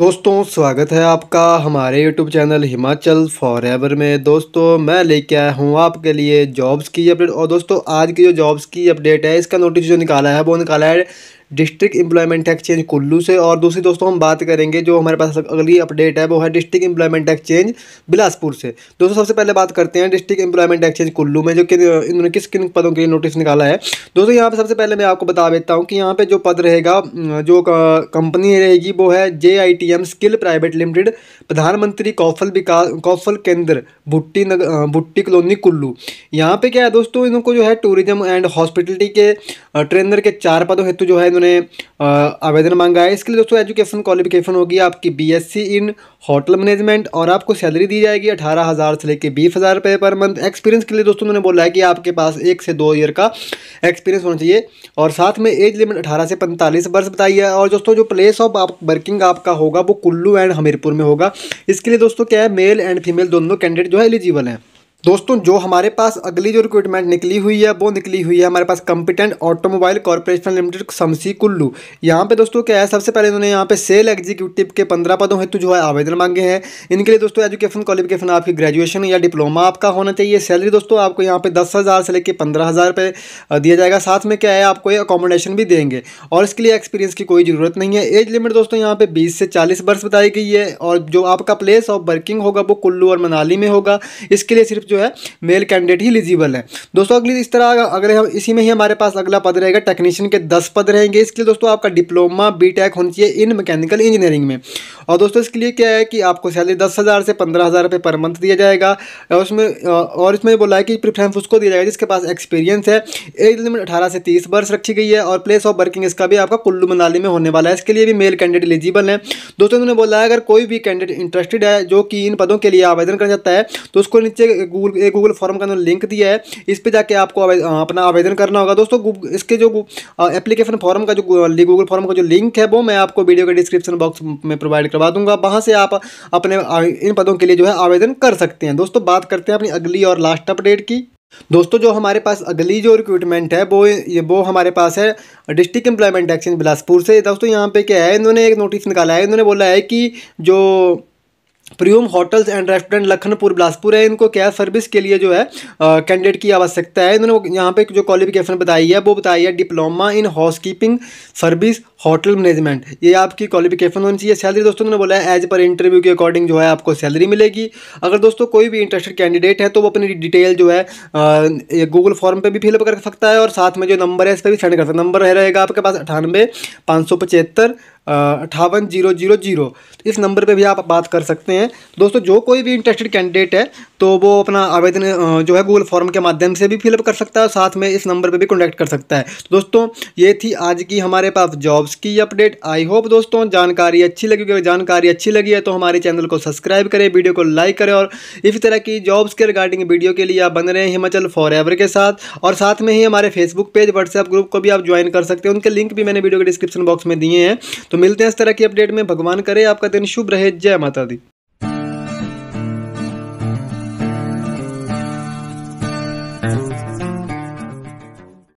दोस्तों स्वागत है आपका हमारे YouTube चैनल हिमाचल फॉर में दोस्तों मैं लेके आया हूँ आपके लिए जॉब्स की अपडेट और दोस्तों आज की जो जॉब्स की अपडेट है इसका नोटिस जो निकाला है वो निकाला है डिस्ट्रिक्ट एम्प्लॉयमेंट एक्सचेंज कुल्लू से और दूसरी दोस्तों हम बात करेंगे जो हमारे पास अगली अपडेट है वो है डिस्ट्रिक्ट एम्प्लॉयमेंट एक्सचेंज बिलासपुर से दोस्तों सबसे पहले बात करते हैं डिस्ट्रिक्ट एम्प्लॉयमेंट एक्सचेंज कुल्लू में जो कि इन्होंने किस किन पदों के लिए नोटिस निकाला है दोस्तों यहाँ पर सबसे पहले मैं आपको बता देता हूँ कि यहाँ पर जो पद रहेगा जो कंपनी रहेगी वो है जे स्किल प्राइवेट लिमिटेड प्रधानमंत्री कौफल विकास कौफल केंद्र भुट्टी नगर भुट्टी कॉलोनी कुल्लू यहाँ पे क्या है दोस्तों इनको जो है टूरिज्म एंड हॉस्पिटलिटी के ट्रेनर के चार पदों हेतु जो है इन्होंने आवेदन मांगा है इसके लिए दोस्तों एजुकेशन क्वालिफिकेशन होगी आपकी बीएससी इन होटल मैनेजमेंट और आपको सैलरी दी जाएगी अठारह हज़ार से लेकर बीस हज़ार रुपये पर मंथ एक्सपीरियंस के लिए दोस्तों मैंने बोला है कि आपके पास एक से दो ईयर का एक्सपीरियंस होना चाहिए और साथ में एज लिमिट अठारह से पैंतालीस वर्ष बताई है और दोस्तों जो प्लेस ऑफ आप वर्किंग आपका होगा वो कुल्लू एंड हमीरपुर में होगा इसके लिए दोस्तों क्या है मेल एंड फीमेल दोनों कैंडिडेट जो है एलिजिबल हैं दोस्तों जो हमारे पास अगली जो रिक्रूटमेंट निकली हुई है वो निकली हुई है हमारे पास competent automobile corporation limited Shamshi Kullu यहाँ पे दोस्तों क्या है सबसे पहले इन्होंने यहाँ पे सेल एग्जीक्यूटिव के पंद्रह पदों हेतु जो है आवेदन मांगे हैं इनके लिए दोस्तों एजुकेशन क्वालिफिकेशन आपकी ग्रेजुएशन या डिप्लोमा आपका होना चाहिए सैलरी दोस्तों आपको यहाँ पे दस हज़ार से लेकर पंद्रह हज़ार दिया जाएगा साथ में क्या है आपको ये अकोमोडेशन भी देंगे और इसके लिए एक्सपीरियंस की कोई ज़रूरत नहीं है एज लिमिट दोस्तों यहाँ पे बीस से चालीस वर्ष बताई गई है और जो आपका प्लेस ऑफ वर्किंग होगा वो कुल्लू और मनाली में होगा इसके लिए सिर्फ जो जो है मेल कैंडिडेट ही एलिजिबल है दोस्तों अगली इस तरह अगले हम इसी में ही हमारे पास अगला पद रहेगा टेक्नीशियन के दस पद रहेंगे इसके लिए दोस्तों आपका डिप्लोमा बी होनी चाहिए इन मैकेनिकल इंजीनियरिंग में और दोस्तों इसके लिए क्या है कि आपको सैलरी दस हज़ार से पंद्रह हज़ार रुपये पर मंथ दिया जाएगा और उसमें और इसमें बोला है कि प्रिफ्रेंस उसको दिया जाएगा जिसके पास एक्सपीरियंस है एज लिमिट अठारह से तीस वर्ष रखी गई है और प्लेस ऑफ वर्किंग इसका भी आपका कुल्लू मनाली में होने वाला है इसके लिए भी मेल कैंडिडेट एलिजिबल है दोस्तों उन्होंने बोला है अगर कोई भी कैंडिडेट इंटरेस्टेड है जो कि इन पदों के लिए आवेदन करना चाहता है तो उसको नीचे गूगल एक गूगल फॉर्म का लिंक दिया है इस पर जाके आपको अपना आवेदन करना होगा दोस्तों इसके जो एप्लीकेशन फॉर्म का जो गूगल फॉर्म का जो लिंक है वो मैं आपको वीडियो के डिस्क्रिप्शन बॉक्स में प्रोवाइड करवा दूंगा वहाँ से आप अपने इन पदों के लिए जो है आवेदन कर सकते हैं दोस्तों बात करते हैं अपनी अगली और लास्ट अपडेट की दोस्तों जो हमारे पास अगली जो रिक्रूटमेंट है वो ये वो हमारे पास है डिस्ट्रिक्ट एम्प्लॉयमेंट एक्सचेंज बिलासपुर से दोस्तों यहाँ पे क्या है इन्होंने एक नोटिस निकाला है इन्होंने बोला है कि जो Priyom hotels and restaurant Lakhanpur Bilaspur है इनको क्या सर्विस के लिए जो है कैंडिडेट की आवश्यकता है इन्होंने यहाँ पे जो क्वालिफिकेशन बताई है वो बताई है diploma in housekeeping service hotel management ये आपकी क्वालिफिकेशन होनी चाहिए सैलरी दोस्तों ने बोला है एज पर इंटरव्यू के अकॉर्डिंग जो है आपको सैलरी मिलेगी अगर दोस्तों कोई भी इंटरेस्टेड कैंडिडेट है तो वो अपनी डिटेल जो है गूगल फॉर्म पर भी फिलअप कर सकता है और साथ में जो नंबर है इस पर भी सेंड कर सकता है नंबर रहेगा आपके पास अठानवे पाँच सौ पचहत्तर अठावन जीरो जीरो जीरो तो इस नंबर पे भी आप बात कर सकते हैं दोस्तों जो कोई भी इंटरेस्टेड कैंडिडेट है तो वो अपना आवेदन जो है गूगल फॉर्म के माध्यम से भी फिलअप कर सकता है साथ में इस नंबर पे भी कॉन्टैक्ट कर सकता है तो दोस्तों ये थी आज की हमारे पास जॉब्स की अपडेट आई होप दोस्तों जानकारी अच्छी लगी अगर जानकारी अच्छी लगी है तो हमारे चैनल को सब्सक्राइब करें वीडियो को लाइक करें और इसी तरह की जॉब्स के रिगार्डिंग वीडियो के लिए आप बन रहे हैं हिमाचल फॉर के साथ और साथ में ही हमारे फेसबुक पेज व्हाट्सएप ग्रुप को भी आप ज्वाइन कर सकते हैं उनके लिंक भी मैंने वीडियो के डिस्क्रिप्शन बॉक्स में दिए हैं तो तो मिलते हैं इस तरह की अपडेट में भगवान करे आपका दिन शुभ रहे जय माता दी